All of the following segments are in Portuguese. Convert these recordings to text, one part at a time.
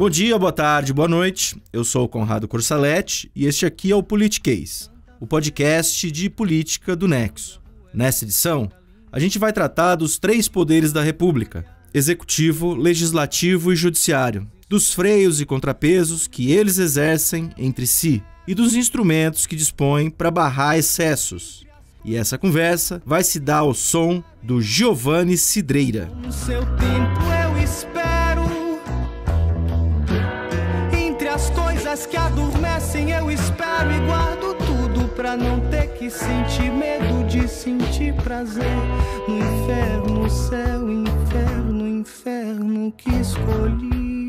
Bom dia, boa tarde, boa noite. Eu sou o Conrado Corsaletti e este aqui é o Politiquês, o podcast de política do Nexo. Nessa edição, a gente vai tratar dos três poderes da República: executivo, legislativo e judiciário, dos freios e contrapesos que eles exercem entre si e dos instrumentos que dispõem para barrar excessos. E essa conversa vai se dar ao som do Giovanni Cidreira. e guardo tudo pra não ter que sentir medo de sentir prazer. No inferno, céu, inferno, inferno que escolhi.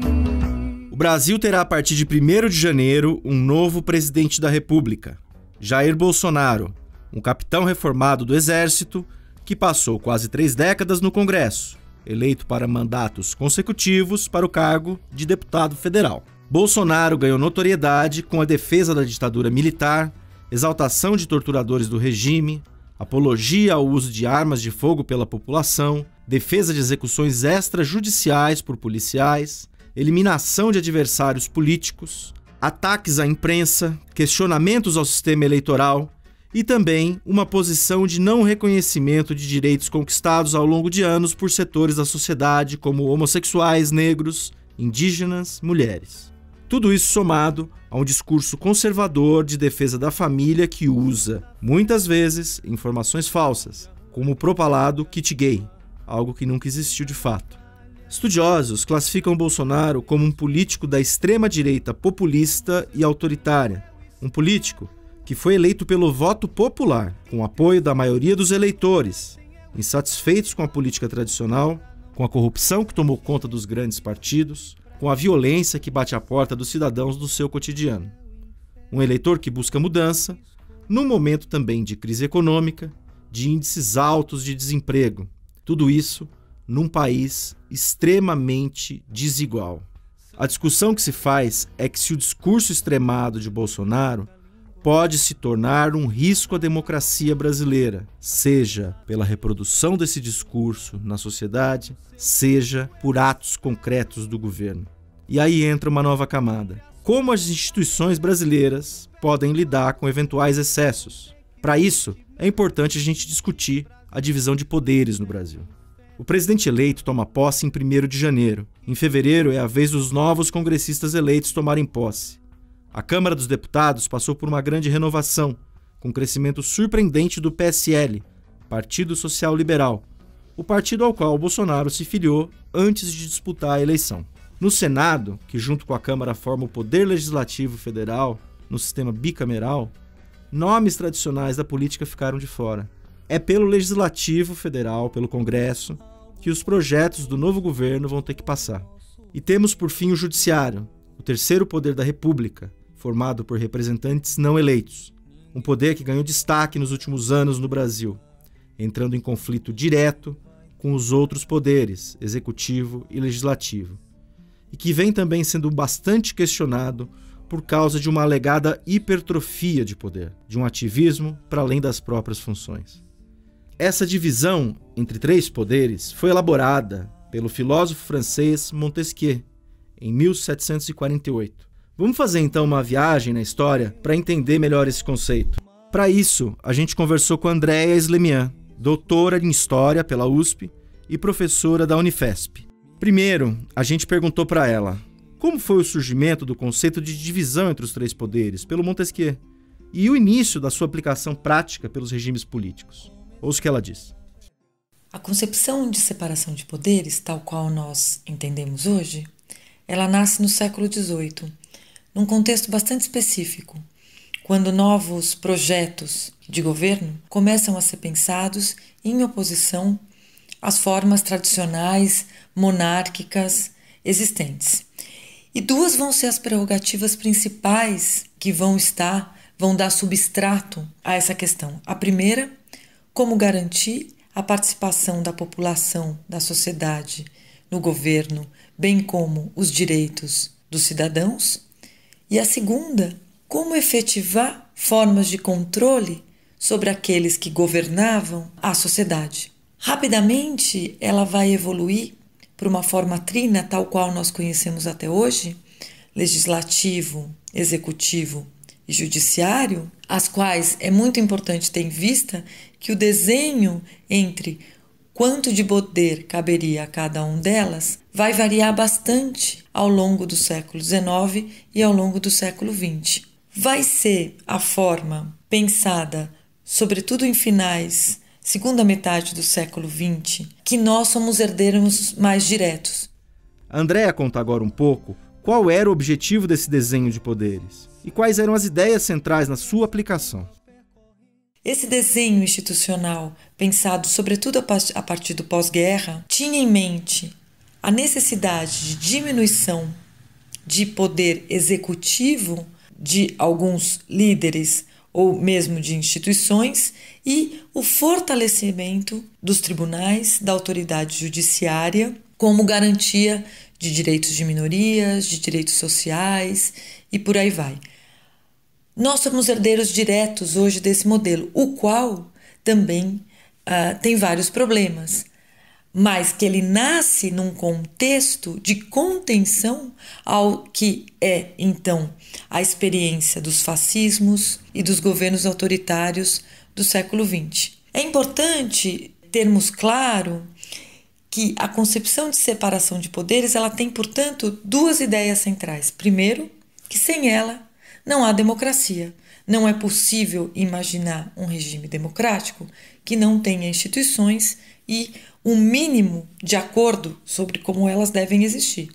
O Brasil terá a partir de 1 de janeiro um novo presidente da República, Jair Bolsonaro, um capitão reformado do Exército que passou quase três décadas no Congresso, eleito para mandatos consecutivos para o cargo de deputado federal. Bolsonaro ganhou notoriedade com a defesa da ditadura militar, exaltação de torturadores do regime, apologia ao uso de armas de fogo pela população, defesa de execuções extrajudiciais por policiais, eliminação de adversários políticos, ataques à imprensa, questionamentos ao sistema eleitoral e também uma posição de não reconhecimento de direitos conquistados ao longo de anos por setores da sociedade como homossexuais, negros, indígenas, mulheres. Tudo isso somado a um discurso conservador de defesa da família que usa, muitas vezes, informações falsas, como o propalado kit gay, algo que nunca existiu de fato. Estudiosos classificam Bolsonaro como um político da extrema-direita populista e autoritária, um político que foi eleito pelo voto popular, com apoio da maioria dos eleitores, insatisfeitos com a política tradicional, com a corrupção que tomou conta dos grandes partidos, com a violência que bate à porta dos cidadãos do seu cotidiano. Um eleitor que busca mudança, num momento também de crise econômica, de índices altos de desemprego. Tudo isso num país extremamente desigual. A discussão que se faz é que se o discurso extremado de Bolsonaro pode se tornar um risco à democracia brasileira, seja pela reprodução desse discurso na sociedade, seja por atos concretos do governo. E aí entra uma nova camada. Como as instituições brasileiras podem lidar com eventuais excessos? Para isso, é importante a gente discutir a divisão de poderes no Brasil. O presidente eleito toma posse em 1 de janeiro. Em fevereiro é a vez dos novos congressistas eleitos tomarem posse. A Câmara dos Deputados passou por uma grande renovação, com crescimento surpreendente do PSL, Partido Social Liberal, o partido ao qual Bolsonaro se filiou antes de disputar a eleição. No Senado, que junto com a Câmara forma o poder legislativo federal, no sistema bicameral, nomes tradicionais da política ficaram de fora. É pelo legislativo federal, pelo Congresso, que os projetos do novo governo vão ter que passar. E temos por fim o judiciário, o terceiro poder da República, formado por representantes não eleitos, um poder que ganhou destaque nos últimos anos no Brasil, entrando em conflito direto com os outros poderes, executivo e legislativo e que vem também sendo bastante questionado por causa de uma alegada hipertrofia de poder, de um ativismo para além das próprias funções. Essa divisão entre três poderes foi elaborada pelo filósofo francês Montesquieu em 1748. Vamos fazer então uma viagem na história para entender melhor esse conceito. Para isso, a gente conversou com Andréa Slemian, doutora em História pela USP e professora da Unifesp. Primeiro, a gente perguntou para ela como foi o surgimento do conceito de divisão entre os três poderes pelo Montesquieu e o início da sua aplicação prática pelos regimes políticos. Ouça o que ela diz. A concepção de separação de poderes, tal qual nós entendemos hoje, ela nasce no século XVIII, num contexto bastante específico, quando novos projetos de governo começam a ser pensados em oposição as formas tradicionais, monárquicas existentes. E duas vão ser as prerrogativas principais que vão estar, vão dar substrato a essa questão. A primeira, como garantir a participação da população, da sociedade no governo, bem como os direitos dos cidadãos. E a segunda, como efetivar formas de controle sobre aqueles que governavam a sociedade. Rapidamente ela vai evoluir para uma forma trina tal qual nós conhecemos até hoje, legislativo, executivo e judiciário, as quais é muito importante ter em vista que o desenho entre quanto de poder caberia a cada um delas vai variar bastante ao longo do século XIX e ao longo do século XX. Vai ser a forma pensada, sobretudo em finais segunda metade do século XX, que nós somos herdeiros mais diretos. Andréa conta agora um pouco qual era o objetivo desse desenho de poderes e quais eram as ideias centrais na sua aplicação. Esse desenho institucional, pensado sobretudo a partir do pós-guerra, tinha em mente a necessidade de diminuição de poder executivo de alguns líderes ou mesmo de instituições e o fortalecimento dos tribunais, da autoridade judiciária, como garantia de direitos de minorias, de direitos sociais e por aí vai. Nós somos herdeiros diretos hoje desse modelo, o qual também uh, tem vários problemas, mas que ele nasce num contexto de contenção ao que é, então, a experiência dos fascismos e dos governos autoritários do século XX. É importante termos claro que a concepção de separação de poderes ela tem, portanto, duas ideias centrais. Primeiro, que sem ela não há democracia. Não é possível imaginar um regime democrático que não tenha instituições e um mínimo de acordo sobre como elas devem existir.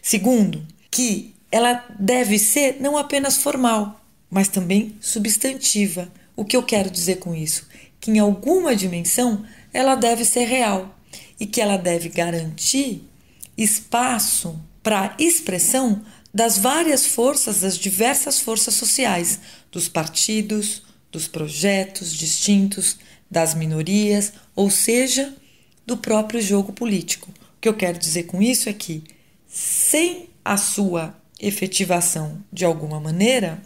Segundo, que ela deve ser não apenas formal, mas também substantiva, o que eu quero dizer com isso? Que em alguma dimensão ela deve ser real e que ela deve garantir espaço para expressão das várias forças, das diversas forças sociais, dos partidos, dos projetos distintos, das minorias, ou seja, do próprio jogo político. O que eu quero dizer com isso é que, sem a sua efetivação de alguma maneira,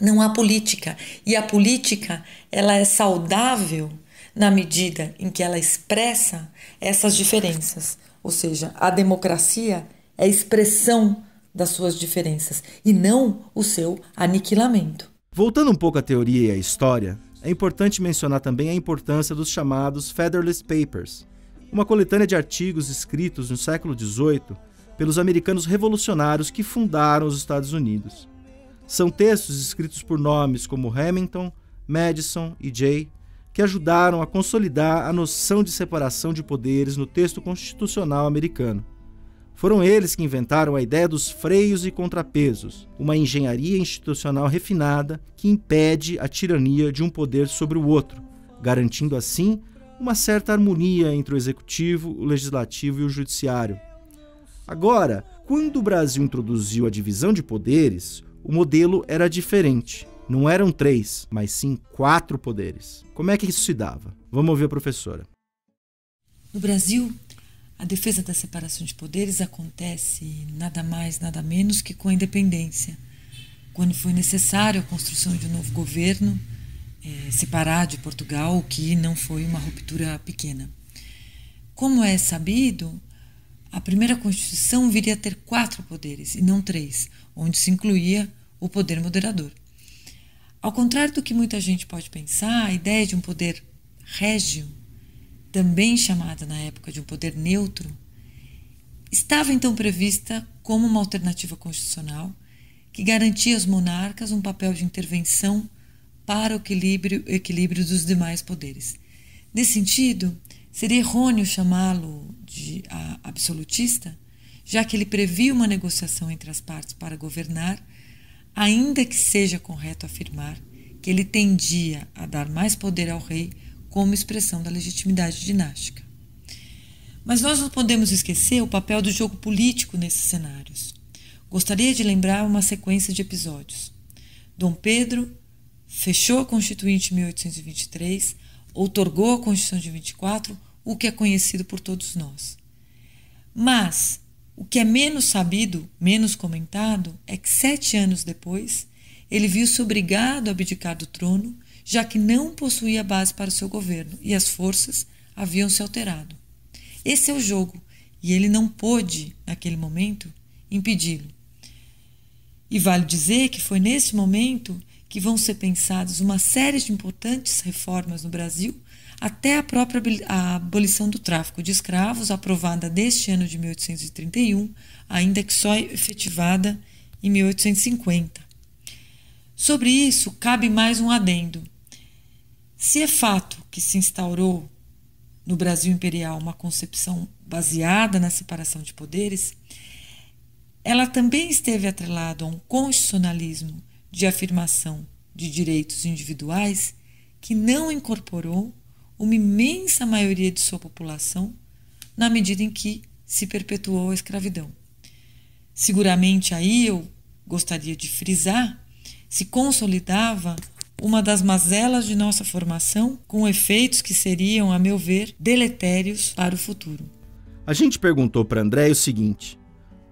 não há política. E a política, ela é saudável na medida em que ela expressa essas diferenças. Ou seja, a democracia é expressão das suas diferenças e não o seu aniquilamento. Voltando um pouco à teoria e à história, é importante mencionar também a importância dos chamados Federalist Papers, uma coletânea de artigos escritos no século XVIII pelos americanos revolucionários que fundaram os Estados Unidos. São textos escritos por nomes como Hamilton, Madison e Jay que ajudaram a consolidar a noção de separação de poderes no texto constitucional americano. Foram eles que inventaram a ideia dos freios e contrapesos, uma engenharia institucional refinada que impede a tirania de um poder sobre o outro, garantindo assim uma certa harmonia entre o executivo, o legislativo e o judiciário. Agora, quando o Brasil introduziu a divisão de poderes, o modelo era diferente. Não eram três, mas sim quatro poderes. Como é que isso se dava? Vamos ouvir a professora. No Brasil, a defesa da separação de poderes acontece nada mais, nada menos que com a independência. Quando foi necessário a construção de um novo governo, é, separar de Portugal, o que não foi uma ruptura pequena. Como é sabido, a primeira Constituição viria a ter quatro poderes e não três onde se incluía o poder moderador. Ao contrário do que muita gente pode pensar, a ideia de um poder régio, também chamada na época de um poder neutro, estava então prevista como uma alternativa constitucional que garantia aos monarcas um papel de intervenção para o equilíbrio, equilíbrio dos demais poderes. Nesse sentido, seria errôneo chamá-lo de ah, absolutista, já que ele previa uma negociação entre as partes para governar, ainda que seja correto afirmar que ele tendia a dar mais poder ao rei como expressão da legitimidade dinástica. Mas nós não podemos esquecer o papel do jogo político nesses cenários. Gostaria de lembrar uma sequência de episódios. Dom Pedro fechou a Constituinte em 1823, outorgou a Constituição de 24, o que é conhecido por todos nós. Mas o que é menos sabido, menos comentado, é que sete anos depois ele viu-se obrigado a abdicar do trono, já que não possuía base para o seu governo e as forças haviam se alterado. Esse é o jogo, e ele não pôde, naquele momento, impedi-lo. E vale dizer que foi nesse momento que vão ser pensadas uma série de importantes reformas no Brasil até a própria abolição do tráfico de escravos, aprovada deste ano de 1831, ainda que só efetivada em 1850. Sobre isso, cabe mais um adendo. Se é fato que se instaurou no Brasil imperial uma concepção baseada na separação de poderes, ela também esteve atrelada a um constitucionalismo de afirmação de direitos individuais que não incorporou uma imensa maioria de sua população, na medida em que se perpetuou a escravidão. Seguramente aí eu gostaria de frisar, se consolidava uma das mazelas de nossa formação, com efeitos que seriam, a meu ver, deletérios para o futuro. A gente perguntou para André o seguinte: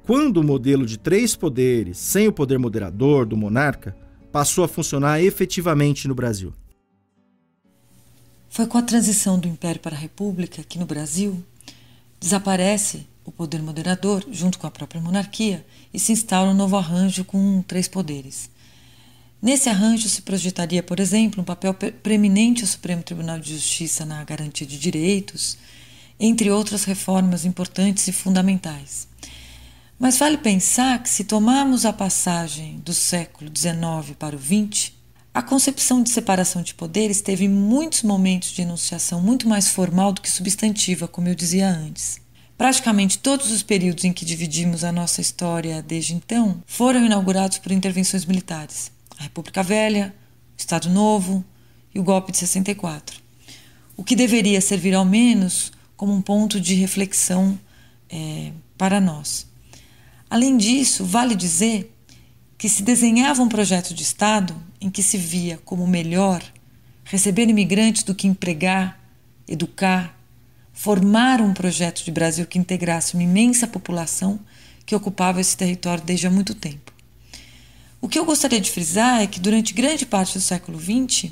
quando o modelo de três poderes, sem o poder moderador do monarca, passou a funcionar efetivamente no Brasil? Foi com a transição do Império para a República que no Brasil desaparece o poder moderador junto com a própria monarquia e se instala um novo arranjo com três poderes. Nesse arranjo se projetaria, por exemplo, um papel preeminente ao Supremo Tribunal de Justiça na garantia de direitos, entre outras reformas importantes e fundamentais. Mas vale pensar que, se tomarmos a passagem do século XIX para o XX, a concepção de separação de poderes teve muitos momentos de enunciação muito mais formal do que substantiva, como eu dizia antes. Praticamente todos os períodos em que dividimos a nossa história desde então foram inaugurados por intervenções militares. A República Velha, o Estado Novo e o golpe de 64. O que deveria servir ao menos como um ponto de reflexão é, para nós. Além disso, vale dizer que se desenhava um projeto de Estado em que se via como melhor receber imigrantes do que empregar, educar, formar um projeto de Brasil que integrasse uma imensa população que ocupava esse território desde há muito tempo. O que eu gostaria de frisar é que, durante grande parte do século XX,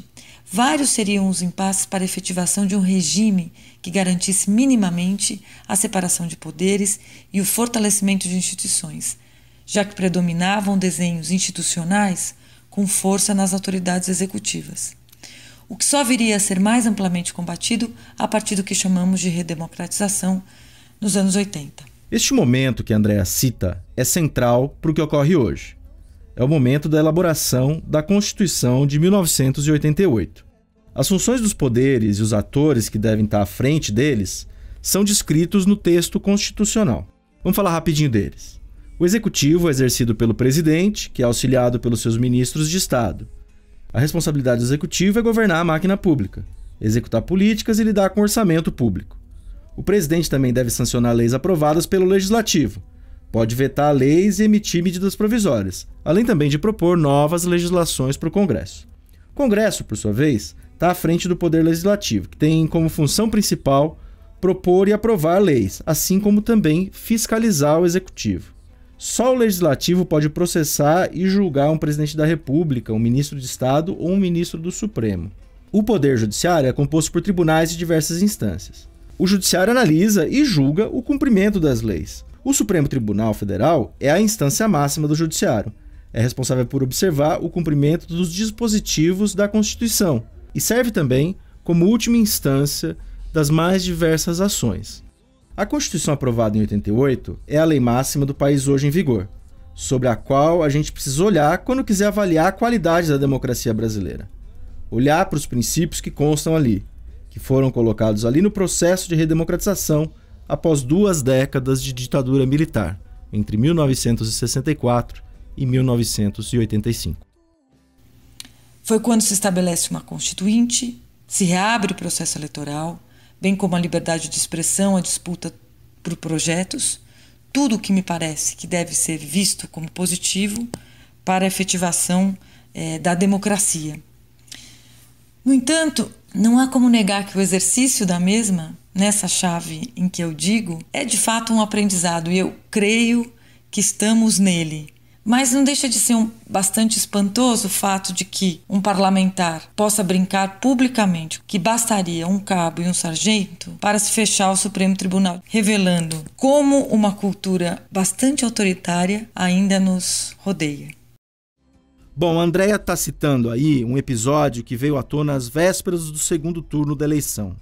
vários seriam os impasses para a efetivação de um regime que garantisse minimamente a separação de poderes e o fortalecimento de instituições, já que predominavam desenhos institucionais com força nas autoridades executivas. O que só viria a ser mais amplamente combatido a partir do que chamamos de redemocratização nos anos 80. Este momento que Andréa cita é central para o que ocorre hoje. É o momento da elaboração da Constituição de 1988. As funções dos poderes e os atores que devem estar à frente deles são descritos no texto constitucional. Vamos falar rapidinho deles. O executivo é exercido pelo presidente, que é auxiliado pelos seus ministros de Estado. A responsabilidade do executivo é governar a máquina pública, executar políticas e lidar com o orçamento público. O presidente também deve sancionar leis aprovadas pelo legislativo. Pode vetar leis e emitir medidas provisórias, além também de propor novas legislações para o Congresso. O Congresso, por sua vez, está à frente do Poder Legislativo, que tem como função principal propor e aprovar leis, assim como também fiscalizar o Executivo. Só o legislativo pode processar e julgar um presidente da República, um ministro de Estado ou um ministro do Supremo. O Poder Judiciário é composto por tribunais de diversas instâncias. O Judiciário analisa e julga o cumprimento das leis. O Supremo Tribunal Federal é a instância máxima do Judiciário. É responsável por observar o cumprimento dos dispositivos da Constituição e serve também como última instância das mais diversas ações. A Constituição aprovada em 88 é a lei máxima do país hoje em vigor, sobre a qual a gente precisa olhar quando quiser avaliar a qualidade da democracia brasileira. Olhar para os princípios que constam ali, que foram colocados ali no processo de redemocratização após duas décadas de ditadura militar, entre 1964 e 1985. Foi quando se estabelece uma constituinte, se reabre o processo eleitoral bem como a liberdade de expressão, a disputa por projetos, tudo o que me parece que deve ser visto como positivo para a efetivação é, da democracia. No entanto, não há como negar que o exercício da mesma, nessa chave em que eu digo, é de fato um aprendizado e eu creio que estamos nele. Mas não deixa de ser um, bastante espantoso o fato de que um parlamentar possa brincar publicamente que bastaria um cabo e um sargento para se fechar o Supremo Tribunal, revelando como uma cultura bastante autoritária ainda nos rodeia. Bom, a Andrea está citando aí um episódio que veio à tona às vésperas do segundo turno da eleição.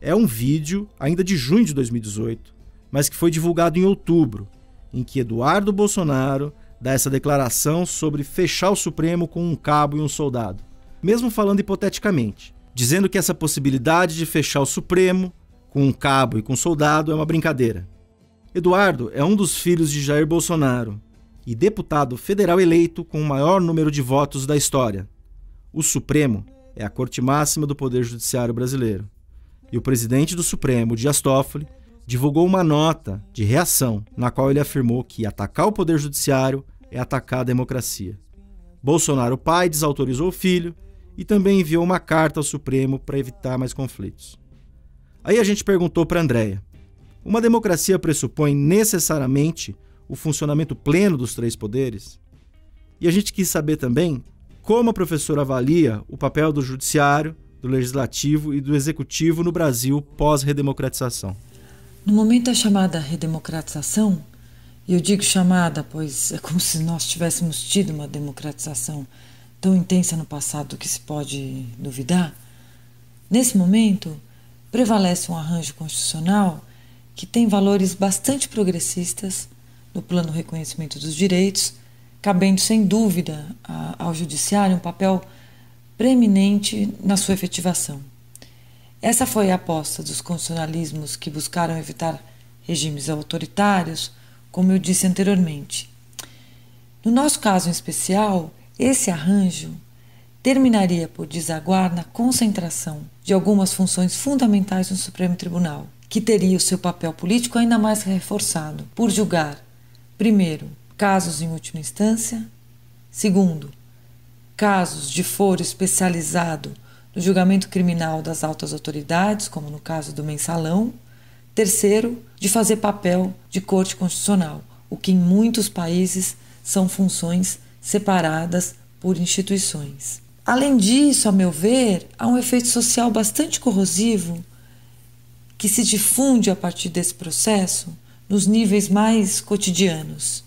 É um vídeo, ainda de junho de 2018, mas que foi divulgado em outubro, em que Eduardo Bolsonaro dá essa declaração sobre fechar o Supremo com um cabo e um soldado, mesmo falando hipoteticamente, dizendo que essa possibilidade de fechar o Supremo com um cabo e com um soldado é uma brincadeira. Eduardo é um dos filhos de Jair Bolsonaro e deputado federal eleito com o maior número de votos da história. O Supremo é a corte máxima do Poder Judiciário brasileiro. E o presidente do Supremo, Dias Toffoli, divulgou uma nota de reação na qual ele afirmou que atacar o Poder Judiciário é atacar a democracia. Bolsonaro pai desautorizou o filho e também enviou uma carta ao Supremo para evitar mais conflitos. Aí a gente perguntou para Andréia: uma democracia pressupõe necessariamente o funcionamento pleno dos três poderes? E a gente quis saber também como a professora avalia o papel do judiciário, do legislativo e do executivo no Brasil pós-redemocratização. No momento da chamada redemocratização, e eu digo chamada, pois é como se nós tivéssemos tido uma democratização tão intensa no passado que se pode duvidar. Nesse momento, prevalece um arranjo constitucional que tem valores bastante progressistas no plano do reconhecimento dos direitos, cabendo sem dúvida ao judiciário um papel preeminente na sua efetivação. Essa foi a aposta dos constitucionalismos que buscaram evitar regimes autoritários como eu disse anteriormente. No nosso caso em especial, esse arranjo terminaria por desaguar na concentração de algumas funções fundamentais no Supremo Tribunal, que teria o seu papel político ainda mais reforçado por julgar, primeiro, casos em última instância, segundo, casos de foro especializado no julgamento criminal das altas autoridades, como no caso do mensalão, Terceiro, de fazer papel de corte constitucional, o que em muitos países são funções separadas por instituições. Além disso, a meu ver, há um efeito social bastante corrosivo que se difunde a partir desse processo nos níveis mais cotidianos,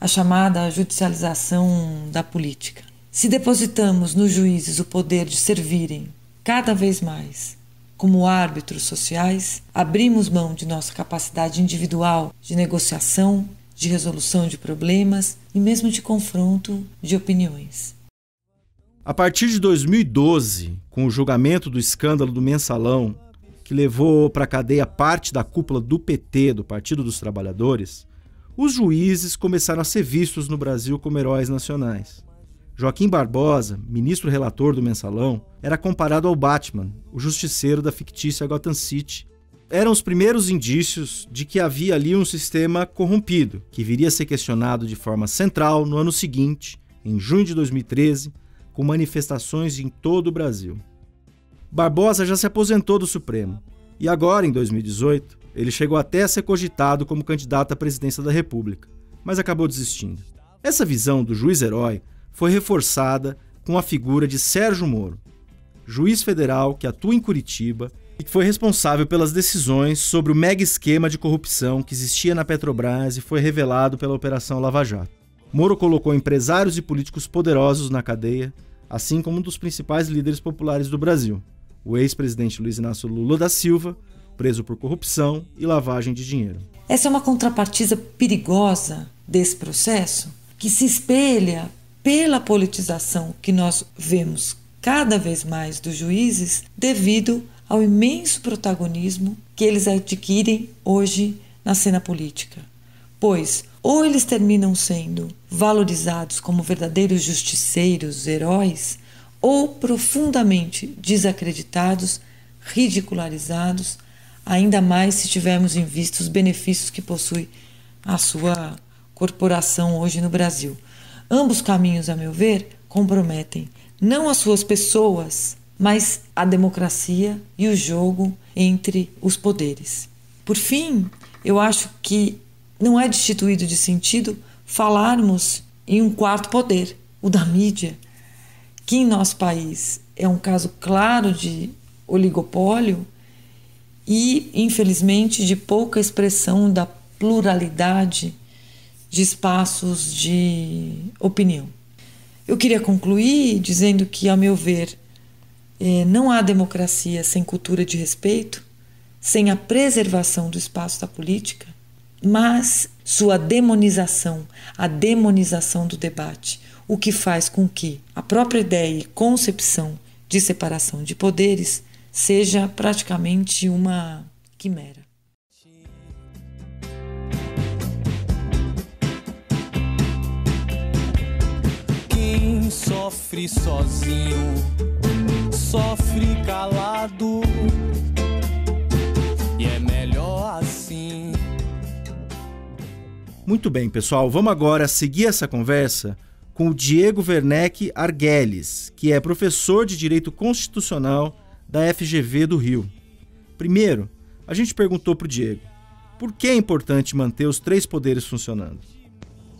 a chamada judicialização da política. Se depositamos nos juízes o poder de servirem cada vez mais como árbitros sociais, abrimos mão de nossa capacidade individual de negociação, de resolução de problemas e mesmo de confronto de opiniões. A partir de 2012, com o julgamento do escândalo do mensalão, que levou para a cadeia parte da cúpula do PT, do Partido dos Trabalhadores, os juízes começaram a ser vistos no Brasil como heróis nacionais. Joaquim Barbosa, ministro relator do mensalão, era comparado ao Batman, o justiceiro da fictícia Gotham City. Eram os primeiros indícios de que havia ali um sistema corrompido, que viria a ser questionado de forma central no ano seguinte, em junho de 2013, com manifestações em todo o Brasil. Barbosa já se aposentou do Supremo e agora, em 2018, ele chegou até a ser cogitado como candidato à presidência da República, mas acabou desistindo. Essa visão do juiz-herói foi reforçada com a figura de Sérgio Moro, juiz federal que atua em Curitiba e que foi responsável pelas decisões sobre o mega esquema de corrupção que existia na Petrobras e foi revelado pela Operação Lava Jato. Moro colocou empresários e políticos poderosos na cadeia, assim como um dos principais líderes populares do Brasil, o ex-presidente Luiz Inácio Lula da Silva, preso por corrupção e lavagem de dinheiro. Essa é uma contrapartida perigosa desse processo, que se espelha pela politização que nós vemos cada vez mais dos juízes devido ao imenso protagonismo que eles adquirem hoje na cena política. Pois ou eles terminam sendo valorizados como verdadeiros justiceiros, heróis, ou profundamente desacreditados, ridicularizados, ainda mais se tivermos em vista os benefícios que possui a sua corporação hoje no Brasil. Ambos caminhos, a meu ver, comprometem não as suas pessoas, mas a democracia e o jogo entre os poderes. Por fim, eu acho que não é destituído de sentido falarmos em um quarto poder, o da mídia, que em nosso país é um caso claro de oligopólio e, infelizmente, de pouca expressão da pluralidade de espaços de opinião. Eu queria concluir dizendo que, a meu ver, eh, não há democracia sem cultura de respeito, sem a preservação do espaço da política, mas sua demonização, a demonização do debate, o que faz com que a própria ideia e concepção de separação de poderes seja praticamente uma quimera. sofre sozinho sofre calado. E é melhor assim. Muito bem, pessoal, vamos agora seguir essa conversa com o Diego Werneck Arguelles, que é professor de Direito Constitucional da FGV do Rio. Primeiro, a gente perguntou para o Diego por que é importante manter os três poderes funcionando.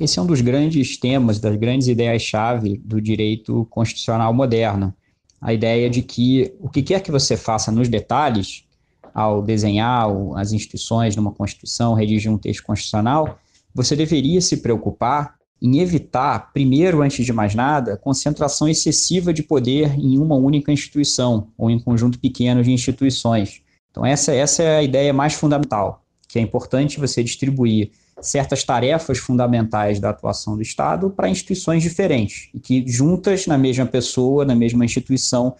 Esse é um dos grandes temas, das grandes ideias-chave do direito constitucional moderno. A ideia de que o que quer que você faça nos detalhes, ao desenhar as instituições numa Constituição, redigir um texto constitucional, você deveria se preocupar em evitar, primeiro, antes de mais nada, concentração excessiva de poder em uma única instituição ou em conjunto pequeno de instituições. Então, essa, essa é a ideia mais fundamental, que é importante você distribuir certas tarefas fundamentais da atuação do Estado para instituições diferentes e que juntas na mesma pessoa, na mesma instituição,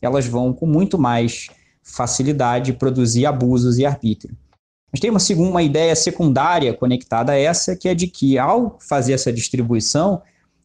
elas vão com muito mais facilidade produzir abusos e arbítrio. Mas tem uma segunda ideia secundária conectada a essa, que é de que ao fazer essa distribuição,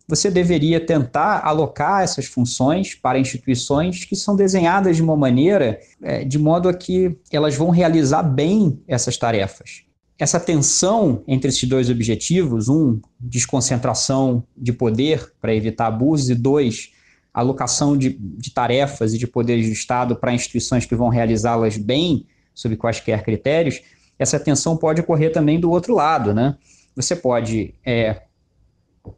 você deveria tentar alocar essas funções para instituições que são desenhadas de uma maneira eh, de modo a que elas vão realizar bem essas tarefas essa tensão entre esses dois objetivos, um, desconcentração de poder para evitar abusos, e dois, alocação de, de tarefas e de poderes do Estado para instituições que vão realizá-las bem, sob quaisquer critérios, essa tensão pode ocorrer também do outro lado, né? Você pode, é,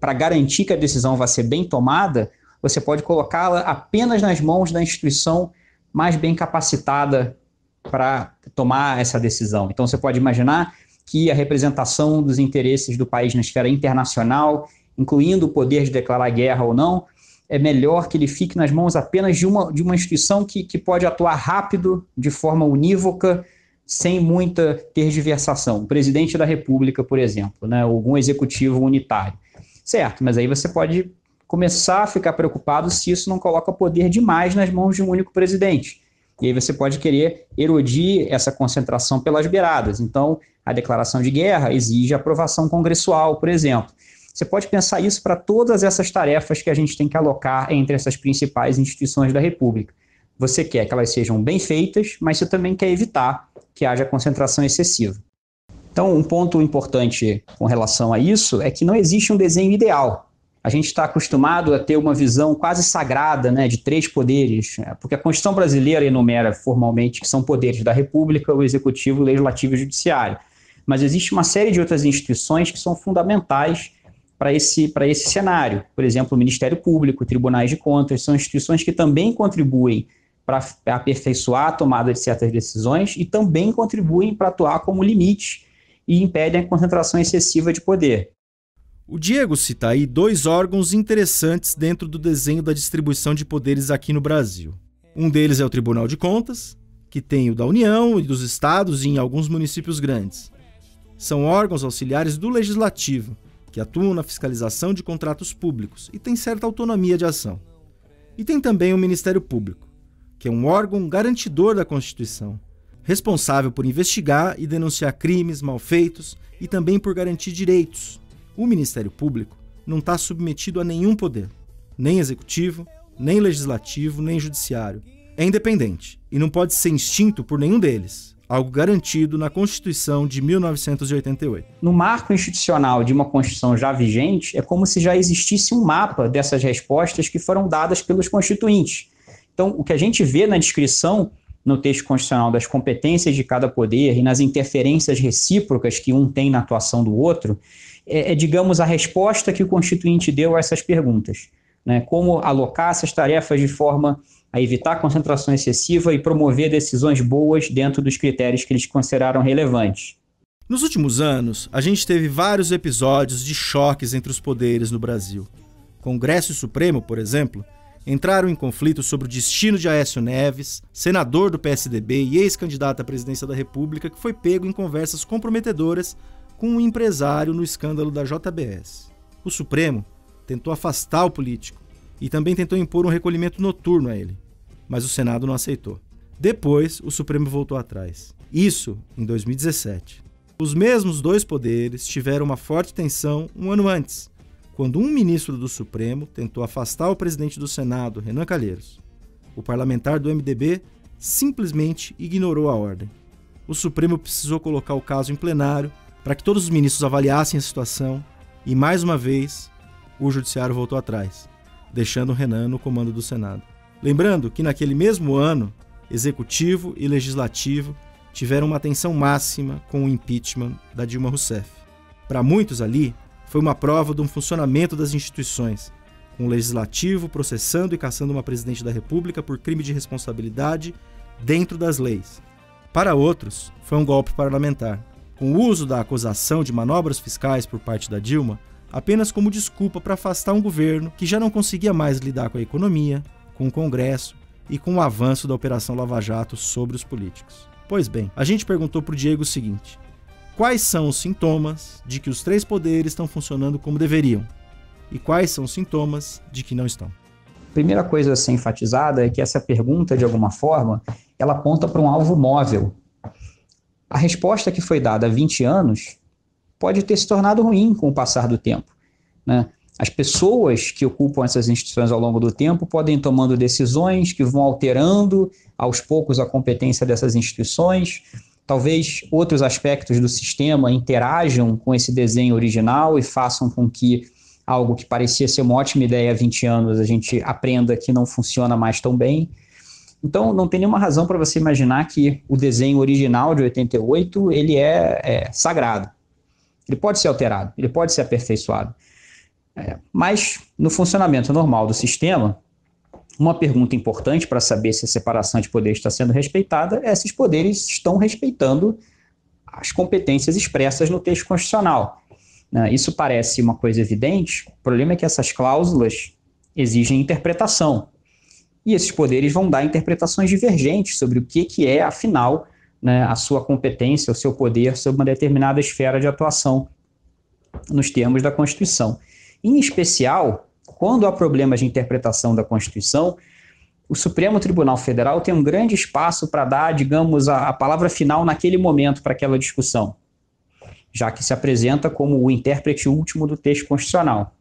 para garantir que a decisão vai ser bem tomada, você pode colocá-la apenas nas mãos da instituição mais bem capacitada para tomar essa decisão. Então, você pode imaginar que a representação dos interesses do país na esfera internacional, incluindo o poder de declarar guerra ou não, é melhor que ele fique nas mãos apenas de uma, de uma instituição que, que pode atuar rápido, de forma unívoca, sem muita tergiversação. O presidente da República, por exemplo, né, algum executivo unitário. Certo, mas aí você pode começar a ficar preocupado se isso não coloca poder demais nas mãos de um único presidente. E aí você pode querer erodir essa concentração pelas beiradas. Então, a declaração de guerra exige aprovação congressual, por exemplo. Você pode pensar isso para todas essas tarefas que a gente tem que alocar entre essas principais instituições da República. Você quer que elas sejam bem feitas, mas você também quer evitar que haja concentração excessiva. Então, um ponto importante com relação a isso é que não existe um desenho ideal a gente está acostumado a ter uma visão quase sagrada né, de três poderes, é, porque a Constituição brasileira enumera formalmente que são poderes da República, o Executivo, o Legislativo e o Judiciário. Mas existe uma série de outras instituições que são fundamentais para esse, esse cenário. Por exemplo, o Ministério Público, Tribunais de Contas, são instituições que também contribuem para aperfeiçoar a tomada de certas decisões e também contribuem para atuar como limite e impedem a concentração excessiva de poder. O Diego cita aí dois órgãos interessantes dentro do desenho da distribuição de poderes aqui no Brasil. Um deles é o Tribunal de Contas, que tem o da União e dos estados e em alguns municípios grandes. São órgãos auxiliares do legislativo, que atuam na fiscalização de contratos públicos e têm certa autonomia de ação. E tem também o Ministério Público, que é um órgão garantidor da Constituição, responsável por investigar e denunciar crimes, malfeitos e também por garantir direitos, o Ministério Público não está submetido a nenhum poder, nem executivo, nem legislativo, nem judiciário. É independente e não pode ser instinto por nenhum deles, algo garantido na Constituição de 1988. No marco institucional de uma Constituição já vigente, é como se já existisse um mapa dessas respostas que foram dadas pelos constituintes. Então, o que a gente vê na descrição no texto constitucional das competências de cada poder e nas interferências recíprocas que um tem na atuação do outro, é, é, digamos, a resposta que o constituinte deu a essas perguntas. Né? Como alocar essas tarefas de forma a evitar concentração excessiva e promover decisões boas dentro dos critérios que eles consideraram relevantes. Nos últimos anos, a gente teve vários episódios de choques entre os poderes no Brasil. Congresso e Supremo, por exemplo, entraram em conflito sobre o destino de Aécio Neves, senador do PSDB e ex-candidato à presidência da República, que foi pego em conversas comprometedoras com um empresário no escândalo da JBS. O Supremo tentou afastar o político e também tentou impor um recolhimento noturno a ele, mas o Senado não aceitou. Depois, o Supremo voltou atrás. Isso em 2017. Os mesmos dois poderes tiveram uma forte tensão um ano antes, quando um ministro do Supremo tentou afastar o presidente do Senado, Renan Calheiros. O parlamentar do MDB simplesmente ignorou a ordem. O Supremo precisou colocar o caso em plenário para que todos os ministros avaliassem a situação e, mais uma vez, o Judiciário voltou atrás, deixando Renan no comando do Senado. Lembrando que, naquele mesmo ano, Executivo e Legislativo tiveram uma atenção máxima com o impeachment da Dilma Rousseff. Para muitos ali, foi uma prova de um funcionamento das instituições, com o Legislativo processando e caçando uma presidente da República por crime de responsabilidade dentro das leis. Para outros, foi um golpe parlamentar com o uso da acusação de manobras fiscais por parte da Dilma apenas como desculpa para afastar um governo que já não conseguia mais lidar com a economia, com o Congresso e com o avanço da Operação Lava Jato sobre os políticos. Pois bem, a gente perguntou para o Diego o seguinte: quais são os sintomas de que os três poderes estão funcionando como deveriam? E quais são os sintomas de que não estão? Primeira coisa a ser enfatizada é que essa pergunta, de alguma forma, ela aponta para um alvo móvel a resposta que foi dada há 20 anos pode ter se tornado ruim com o passar do tempo. Né? As pessoas que ocupam essas instituições ao longo do tempo podem ir tomando decisões que vão alterando aos poucos a competência dessas instituições. Talvez outros aspectos do sistema interajam com esse desenho original e façam com que algo que parecia ser uma ótima ideia há 20 anos a gente aprenda que não funciona mais tão bem. Então, não tem nenhuma razão para você imaginar que o desenho original de 88 ele é, é sagrado. Ele pode ser alterado, ele pode ser aperfeiçoado. É, mas, no funcionamento normal do sistema, uma pergunta importante para saber se a separação de poderes está sendo respeitada é se os poderes estão respeitando as competências expressas no texto constitucional. Né, isso parece uma coisa evidente, o problema é que essas cláusulas exigem interpretação e esses poderes vão dar interpretações divergentes sobre o que, que é, afinal, né, a sua competência, o seu poder sobre uma determinada esfera de atuação, nos termos da Constituição. Em especial, quando há problemas de interpretação da Constituição, o Supremo Tribunal Federal tem um grande espaço para dar, digamos, a, a, palavra final naquele momento para aquela discussão, já que se apresenta como o intérprete último do texto constitucional.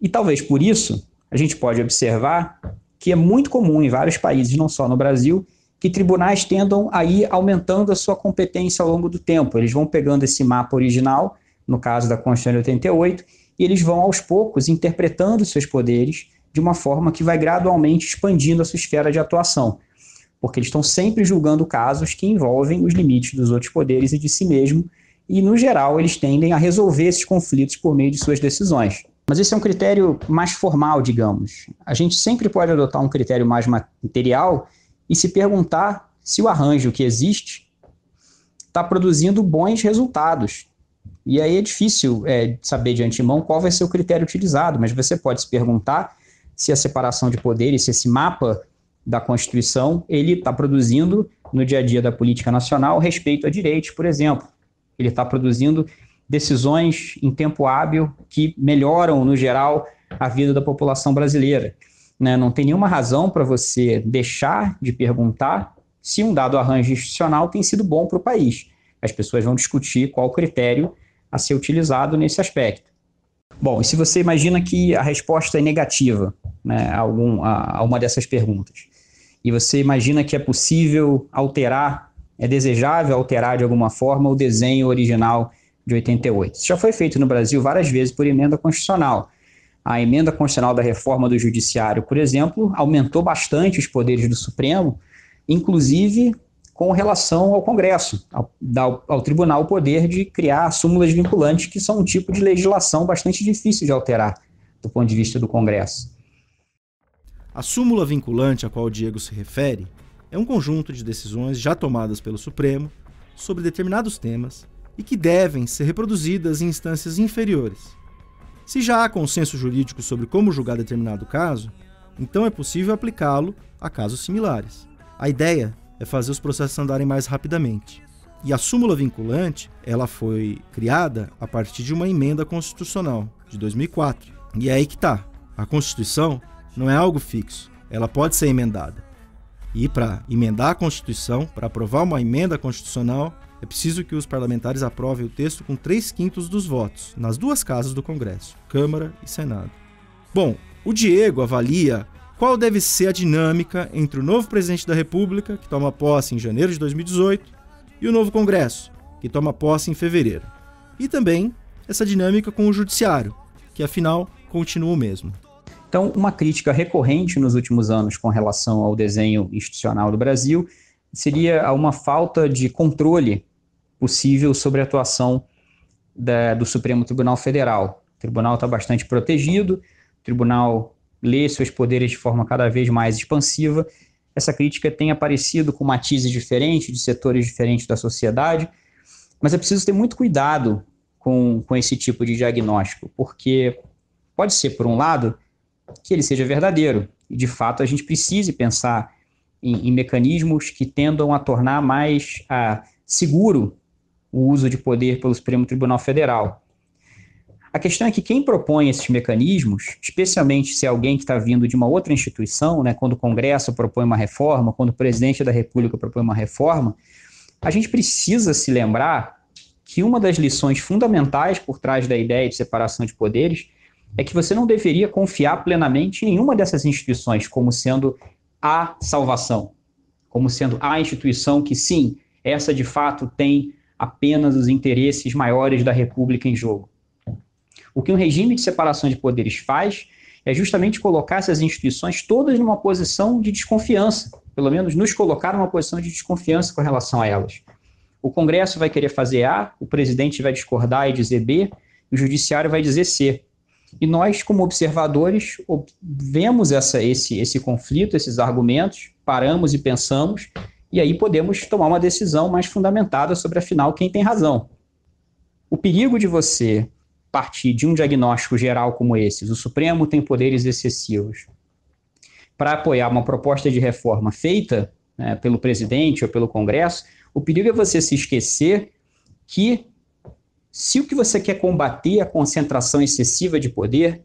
E talvez por isso, a gente pode observar que é muito comum em vários países, não só no Brasil, que tribunais tendam a ir aumentando a sua competência ao longo do tempo. Eles vão pegando esse mapa original, no caso da Constituição de 88, e eles vão aos poucos interpretando seus poderes de uma forma que vai gradualmente expandindo a sua esfera de atuação, porque eles estão sempre julgando casos que envolvem os limites dos outros poderes e de si mesmo, e no geral eles tendem a resolver esses conflitos por meio de suas decisões. Mas esse é um critério mais formal, digamos. A gente sempre pode adotar um critério mais material e se perguntar se o arranjo que existe está produzindo bons resultados. E aí é difícil é, saber de antemão qual vai ser o critério utilizado, mas você pode se perguntar se a separação de poderes, se esse mapa da Constituição, ele está produzindo no dia a dia da política nacional respeito a direitos, por exemplo. Ele está produzindo decisões em tempo hábil que melhoram, no geral, a vida da população brasileira. Né? Não tem nenhuma razão para você deixar de perguntar se um dado arranjo institucional tem sido bom para o país. As pessoas vão discutir qual critério a ser utilizado nesse aspecto. Bom, e se você imagina que a resposta é negativa né, a, algum, a, a uma dessas perguntas, e você imagina que é possível alterar, é desejável alterar de alguma forma o desenho original de 88. Isso já foi feito no Brasil várias vezes por emenda constitucional. A emenda constitucional da reforma do Judiciário, por exemplo, aumentou bastante os poderes do Supremo, inclusive com relação ao Congresso, ao, ao Tribunal o poder de criar súmulas vinculantes, que são um tipo de legislação bastante difícil de alterar do ponto de vista do Congresso. A súmula vinculante a qual o Diego se refere é um conjunto de decisões já tomadas pelo Supremo sobre determinados temas e que devem ser reproduzidas em instâncias inferiores. Se já há consenso jurídico sobre como julgar determinado caso, então é possível aplicá-lo a casos similares. A ideia é fazer os processos andarem mais rapidamente. E a súmula vinculante, ela foi criada a partir de uma emenda constitucional de 2004. E é aí que tá. A Constituição não é algo fixo, ela pode ser emendada. E para emendar a Constituição, para aprovar uma emenda constitucional, é preciso que os parlamentares aprovem o texto com 3 quintos dos votos, nas duas casas do Congresso, Câmara e Senado. Bom, o Diego avalia qual deve ser a dinâmica entre o novo presidente da República, que toma posse em janeiro de 2018, e o novo Congresso, que toma posse em fevereiro. E também essa dinâmica com o Judiciário, que afinal continua o mesmo. Então, uma crítica recorrente nos últimos anos com relação ao desenho institucional do Brasil seria uma falta de controle possível sobre a atuação da, do Supremo Tribunal Federal. O tribunal está bastante protegido, o tribunal lê seus poderes de forma cada vez mais expansiva. Essa crítica tem aparecido com matizes diferentes, de setores diferentes da sociedade, mas é preciso ter muito cuidado com, com esse tipo de diagnóstico, porque pode ser, por um lado, que ele seja verdadeiro, e de fato a gente precise pensar em, em mecanismos que tendam a tornar mais a, ah, seguro o uso de poder pelo Supremo Tribunal Federal. A questão é que quem propõe esses mecanismos, especialmente se é alguém que está vindo de uma outra instituição, né, quando o Congresso propõe uma reforma, quando o presidente da República propõe uma reforma, a gente precisa se lembrar que uma das lições fundamentais por trás da ideia de separação de poderes é que você não deveria confiar plenamente em nenhuma dessas instituições como sendo a salvação, como sendo a instituição que, sim, essa de fato tem apenas os interesses maiores da República em jogo. O que um regime de separação de poderes faz é justamente colocar essas instituições todas numa posição de desconfiança, pelo menos nos colocar numa posição de desconfiança com relação a elas. O Congresso vai querer fazer A, o presidente vai discordar e dizer B, o judiciário vai dizer C. E nós, como observadores, vemos essa, esse, esse conflito, esses argumentos, paramos e pensamos e aí podemos tomar uma decisão mais fundamentada sobre, afinal, quem tem razão. O perigo de você partir de um diagnóstico geral como esse, o Supremo tem poderes excessivos, para apoiar uma proposta de reforma feita né, pelo presidente ou pelo Congresso, o perigo é você se esquecer que, se o que você quer combater a concentração excessiva de poder,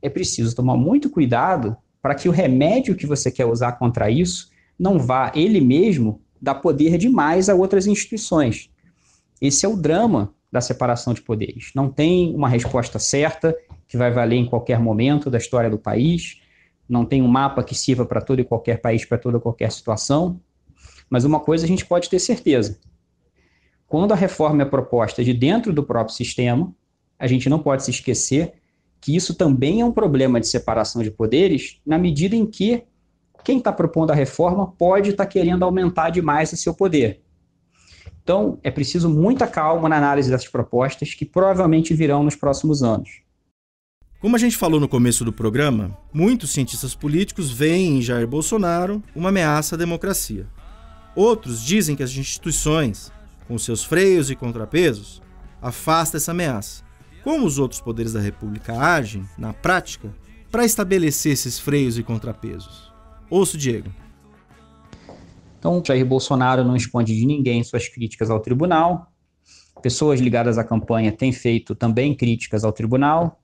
é preciso tomar muito cuidado para que o remédio que você quer usar contra isso não vá ele mesmo dar poder demais a outras instituições. Esse é o drama da separação de poderes. Não tem uma resposta certa que vai valer em qualquer momento da história do país, não tem um mapa que sirva para todo e qualquer país, para toda qualquer situação, mas uma coisa a gente pode ter certeza. Quando a reforma é proposta de dentro do próprio sistema, a gente não pode se esquecer que isso também é um problema de separação de poderes, na medida em que quem está propondo a reforma pode estar tá querendo aumentar demais o seu poder. Então, é preciso muita calma na análise dessas propostas que provavelmente virão nos próximos anos. Como a gente falou no começo do programa, muitos cientistas políticos veem em Jair Bolsonaro uma ameaça à democracia. Outros dizem que as instituições, com seus freios e contrapesos, afastam essa ameaça. Como os outros poderes da República agem, na prática, para estabelecer esses freios e contrapesos? Ouço, Diego. Então, Jair Bolsonaro não esconde de ninguém suas críticas ao tribunal. Pessoas ligadas à campanha têm feito também críticas ao tribunal.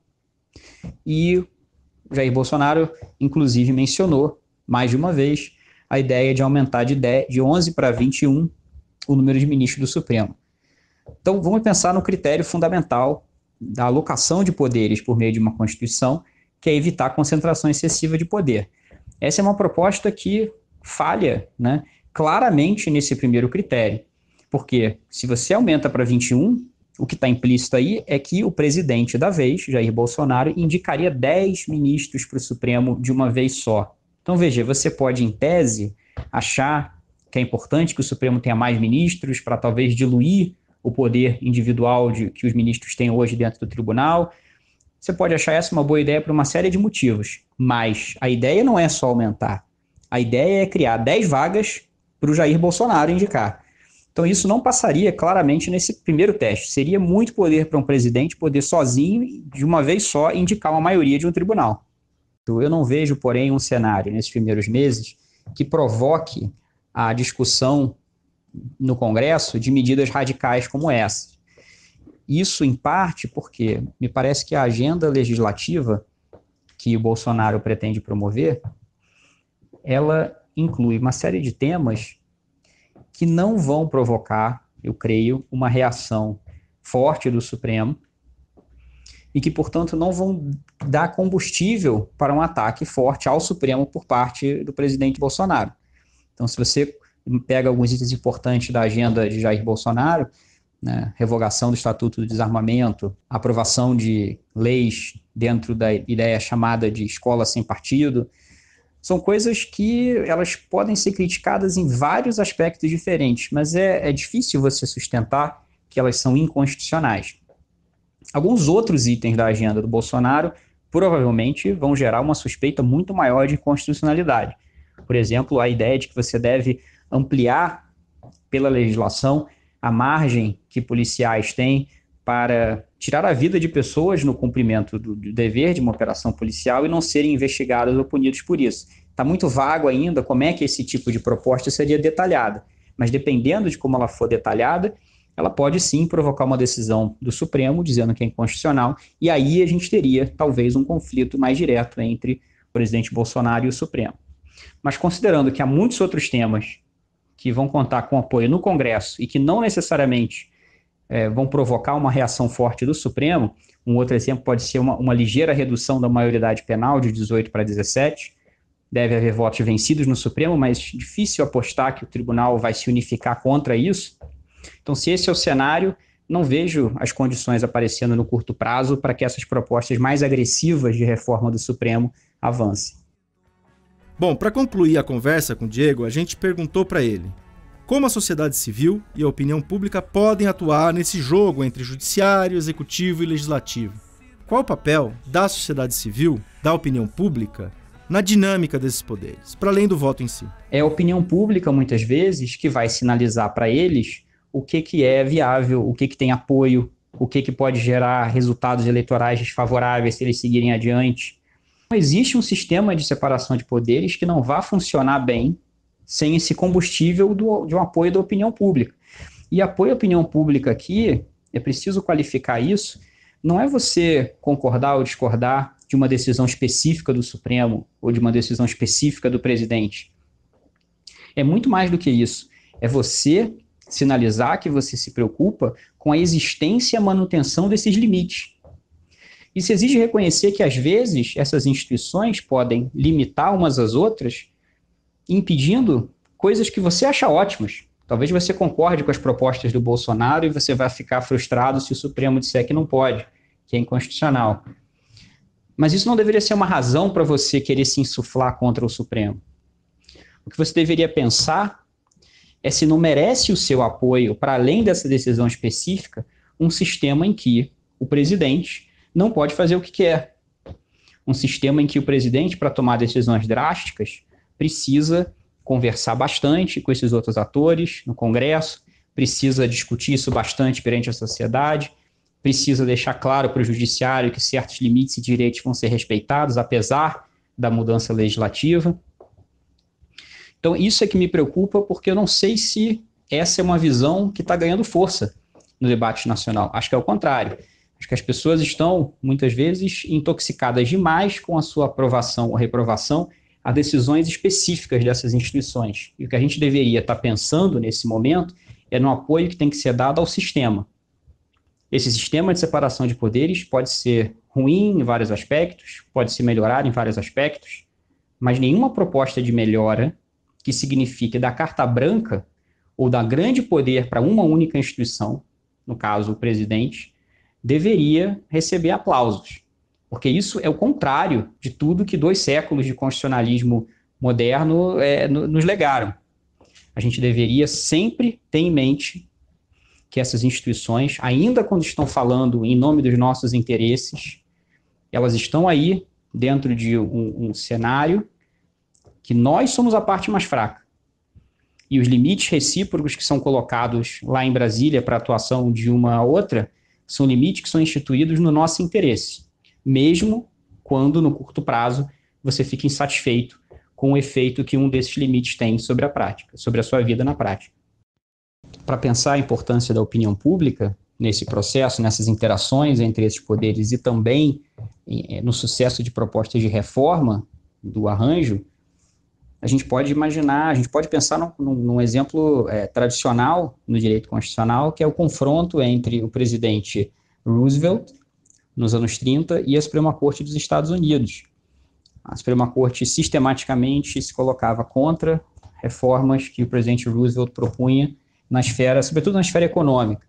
E Jair Bolsonaro, inclusive, mencionou mais de uma vez a ideia de aumentar de, 10, de 11 para 21 o número de ministros do Supremo. Então, vamos pensar no critério fundamental da alocação de poderes por meio de uma Constituição, que é evitar concentração excessiva de poder. Essa é uma proposta que falha né, claramente nesse primeiro critério. Porque se você aumenta para 21, o que está implícito aí é que o presidente da vez, Jair Bolsonaro, indicaria 10 ministros para o Supremo de uma vez só. Então, veja, você pode, em tese, achar que é importante que o Supremo tenha mais ministros para talvez diluir o poder individual de, que os ministros têm hoje dentro do tribunal, você pode achar essa uma boa ideia por uma série de motivos, mas a ideia não é só aumentar. A ideia é criar 10 vagas para o Jair Bolsonaro indicar. Então, isso não passaria claramente nesse primeiro teste. Seria muito poder para um presidente poder sozinho, de uma vez só, indicar uma maioria de um tribunal. Então, eu não vejo, porém, um cenário nesses primeiros meses que provoque a discussão no Congresso de medidas radicais como essa. Isso, em parte, porque me parece que a agenda legislativa que o Bolsonaro pretende promover, ela inclui uma série de temas que não vão provocar, eu creio, uma reação forte do Supremo e que, portanto, não vão dar combustível para um ataque forte ao Supremo por parte do presidente Bolsonaro. Então, se você pega alguns itens importantes da agenda de Jair Bolsonaro, né? revogação do Estatuto do Desarmamento, aprovação de leis dentro da ideia chamada de escola sem partido, são coisas que elas podem ser criticadas em vários aspectos diferentes, mas é, é difícil você sustentar que elas são inconstitucionais. Alguns outros itens da agenda do Bolsonaro provavelmente vão gerar uma suspeita muito maior de inconstitucionalidade. Por exemplo, a ideia de que você deve ampliar pela legislação a margem que policiais têm para tirar a vida de pessoas no cumprimento do, do dever de uma operação policial e não serem investigadas ou punidos por isso. Está muito vago ainda como é que esse tipo de proposta seria detalhada, mas dependendo de como ela for detalhada, ela pode sim provocar uma decisão do Supremo dizendo que é inconstitucional, e aí a gente teria talvez um conflito mais direto entre o presidente Bolsonaro e o Supremo. Mas considerando que há muitos outros temas que vão contar com apoio no Congresso e que não necessariamente é, vão provocar uma reação forte do Supremo. Um outro exemplo pode ser uma, uma ligeira redução da maioridade penal de 18 para 17. Deve haver votos vencidos no Supremo, mas difícil apostar que o tribunal vai se unificar contra isso. Então, se esse é o cenário, não vejo as condições aparecendo no curto prazo para que essas propostas mais agressivas de reforma do Supremo avancem. Bom, para concluir a conversa com o Diego, a gente perguntou para ele: como a sociedade civil e a opinião pública podem atuar nesse jogo entre judiciário, executivo e legislativo. Qual o papel da sociedade civil, da opinião pública, na dinâmica desses poderes, para além do voto em si? É a opinião pública, muitas vezes, que vai sinalizar para eles o que, que é viável, o que, que tem apoio, o que, que pode gerar resultados eleitorais desfavoráveis se eles seguirem adiante. Não existe um sistema de separação de poderes que não vá funcionar bem sem esse combustível do, de um apoio da opinião pública. E apoio à opinião pública aqui, é preciso qualificar isso, não é você concordar ou discordar de uma decisão específica do Supremo ou de uma decisão específica do presidente. É muito mais do que isso. É você sinalizar que você se preocupa com a existência e a manutenção desses limites. Isso exige reconhecer que, às vezes, essas instituições podem limitar umas às outras impedindo coisas que você acha ótimas. Talvez você concorde com as propostas do Bolsonaro e você vai ficar frustrado se o Supremo disser que não pode, que é inconstitucional. Mas isso não deveria ser uma razão para você querer se insuflar contra o Supremo. O que você deveria pensar é se não merece o seu apoio, para além dessa decisão específica, um sistema em que o presidente não pode fazer o que quer. Um sistema em que o presidente, para tomar decisões drásticas, precisa conversar bastante com esses outros atores no Congresso, precisa discutir isso bastante perante a sociedade, precisa deixar claro para o judiciário que certos limites e direitos vão ser respeitados, apesar da mudança legislativa. Então, isso é que me preocupa, porque eu não sei se essa é uma visão que está ganhando força no debate nacional. Acho que é o contrário. Acho que as pessoas estão, muitas vezes, intoxicadas demais com a sua aprovação ou reprovação a decisões específicas dessas instituições. E o que a gente deveria estar pensando nesse momento é no apoio que tem que ser dado ao sistema. Esse sistema de separação de poderes pode ser ruim em vários aspectos, pode se melhorar em vários aspectos, mas nenhuma proposta de melhora que signifique da carta branca ou da grande poder para uma única instituição, no caso o presidente, deveria receber aplausos. Porque isso é o contrário de tudo que dois séculos de constitucionalismo moderno é, nos legaram. A gente deveria sempre ter em mente que essas instituições, ainda quando estão falando em nome dos nossos interesses, elas estão aí dentro de um, um cenário que nós somos a parte mais fraca. E os limites recíprocos que são colocados lá em Brasília para a atuação de uma a outra são limites que são instituídos no nosso interesse mesmo quando, no curto prazo, você fica insatisfeito com o efeito que um desses limites tem sobre a prática, sobre a sua vida na prática. Para pensar a importância da opinião pública nesse processo, nessas interações entre esses poderes e também eh, eh, no sucesso de propostas de reforma do arranjo, a gente pode imaginar, a gente pode pensar num, num exemplo é, tradicional no direito constitucional, que é o confronto entre o presidente Roosevelt nos anos 30 e a Suprema Corte dos Estados Unidos. A Suprema Corte sistematicamente se colocava contra reformas que o presidente Roosevelt propunha na esfera, sobretudo na esfera econômica.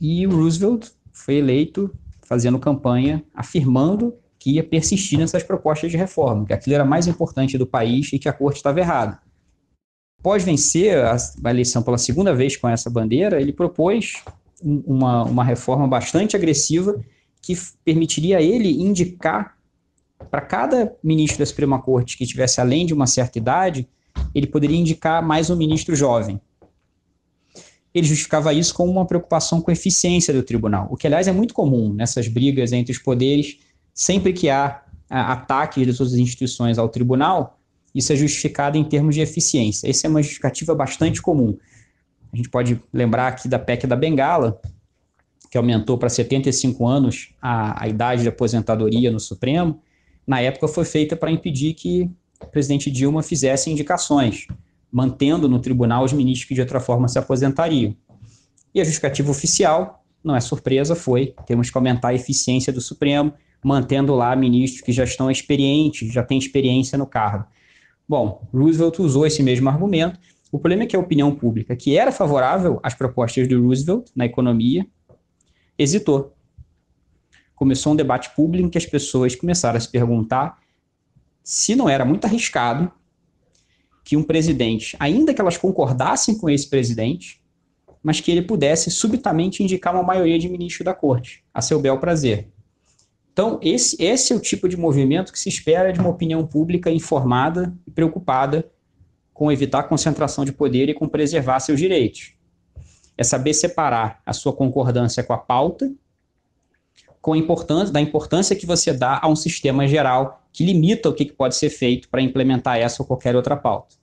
E o Roosevelt foi eleito fazendo campanha afirmando que ia persistir nessas propostas de reforma, que aquilo era mais importante do país e que a corte estava errada. Após vencer a eleição pela segunda vez com essa bandeira, ele propôs uma, uma reforma bastante agressiva que permitiria a ele indicar para cada ministro da Suprema Corte que tivesse além de uma certa idade, ele poderia indicar mais um ministro jovem. Ele justificava isso como uma preocupação com a eficiência do tribunal, o que, aliás, é muito comum nessas brigas entre os poderes, sempre que há a, ataques de suas instituições ao tribunal, isso é justificado em termos de eficiência. Essa é uma justificativa bastante comum. A gente pode lembrar aqui da PEC da Bengala, que aumentou para 75 anos a, a idade de aposentadoria no Supremo. Na época foi feita para impedir que o presidente Dilma fizesse indicações, mantendo no tribunal os ministros que de outra forma se aposentariam. E a justificativa oficial, não é surpresa, foi: temos que aumentar a eficiência do Supremo, mantendo lá ministros que já estão experientes, já têm experiência no cargo. Bom, Roosevelt usou esse mesmo argumento o problema é que a opinião pública, que era favorável às propostas do Roosevelt na economia, hesitou. Começou um debate público em que as pessoas começaram a se perguntar se não era muito arriscado que um presidente, ainda que elas concordassem com esse presidente, mas que ele pudesse subitamente indicar uma maioria de ministros da corte, a seu bel prazer. Então, esse, esse é o tipo de movimento que se espera de uma opinião pública informada e preocupada com evitar concentração de poder e com preservar seus direitos. É saber separar a sua concordância com a pauta com a importância, da importância que você dá a um sistema geral que limita o que pode ser feito para implementar essa ou qualquer outra pauta.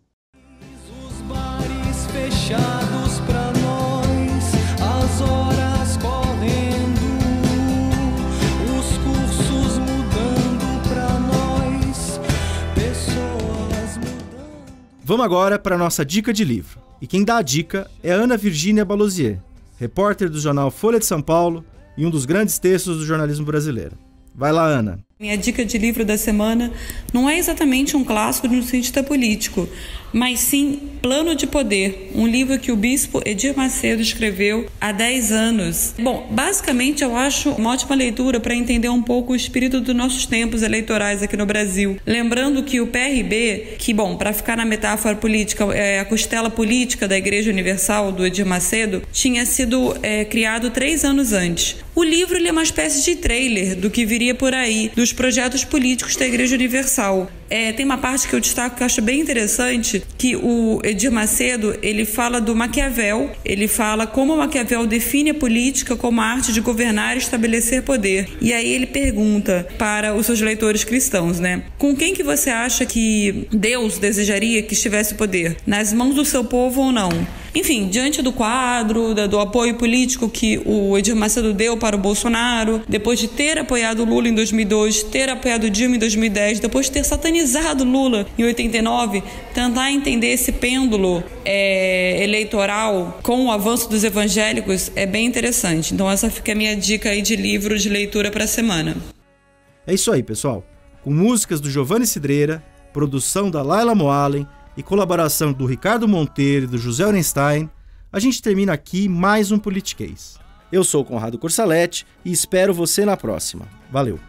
Vamos agora para nossa dica de livro. E quem dá a dica é Ana Virginia Balosier, repórter do jornal Folha de São Paulo e um dos grandes textos do jornalismo brasileiro. Vai lá, Ana. Minha dica de livro da semana não é exatamente um clássico de um cientista político, mas sim Plano de Poder, um livro que o bispo Edir Macedo escreveu há 10 anos. Bom, basicamente eu acho uma ótima leitura para entender um pouco o espírito dos nossos tempos eleitorais aqui no Brasil. Lembrando que o PRB, que, bom, para ficar na metáfora política, é a costela política da Igreja Universal do Edir Macedo, tinha sido é, criado três anos antes. O livro é uma espécie de trailer do que viria por aí, dos dos projetos políticos da Igreja Universal. É, tem uma parte que eu destaco que eu acho bem interessante, que o Edir Macedo, ele fala do Maquiavel, ele fala como Maquiavel define a política como a arte de governar e estabelecer poder. E aí ele pergunta para os seus leitores cristãos, né? Com quem que você acha que Deus desejaria que estivesse o poder? Nas mãos do seu povo ou não? Enfim, diante do quadro, do apoio político que o Edir Macedo deu para o Bolsonaro, depois de ter apoiado Lula em 2002, ter apoiado Dilma em 2010, depois de ter satanizado Lula em 89, tentar entender esse pêndulo é, eleitoral com o avanço dos evangélicos é bem interessante. Então, essa fica a minha dica aí de livro de leitura para a semana. É isso aí, pessoal. Com músicas do Giovanni Cidreira, produção da Laila Moalen e colaboração do Ricardo Monteiro e do José Orenstein, a gente termina aqui mais um Politiquês. Eu sou Conrado Cursalete e espero você na próxima. Valeu!